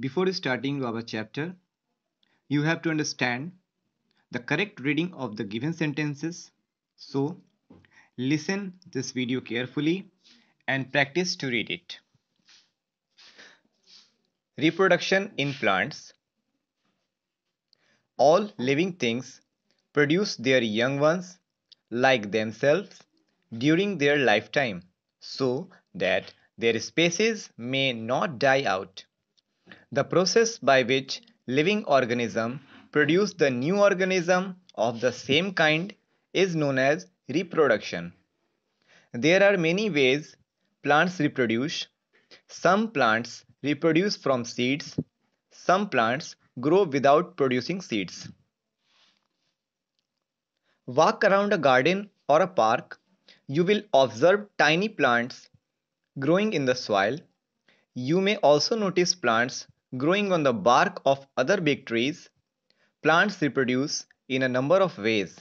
Before starting our chapter, you have to understand the correct reading of the given sentences. So, listen this video carefully and practice to read it. Reproduction in plants. All living things produce their young ones like themselves during their lifetime so that their species may not die out the process by which living organism produce the new organism of the same kind is known as reproduction. There are many ways plants reproduce. Some plants reproduce from seeds. Some plants grow without producing seeds. Walk around a garden or a park. You will observe tiny plants growing in the soil. You may also notice plants Growing on the bark of other big trees, plants reproduce in a number of ways.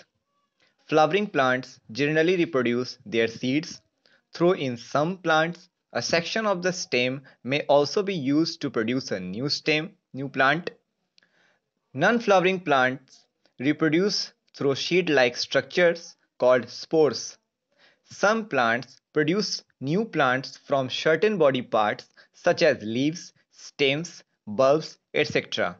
Flowering plants generally reproduce their seeds, though in some plants, a section of the stem may also be used to produce a new stem, new plant. Non-flowering plants reproduce through sheet-like structures called spores. Some plants produce new plants from certain body parts such as leaves, stems, bulbs etc.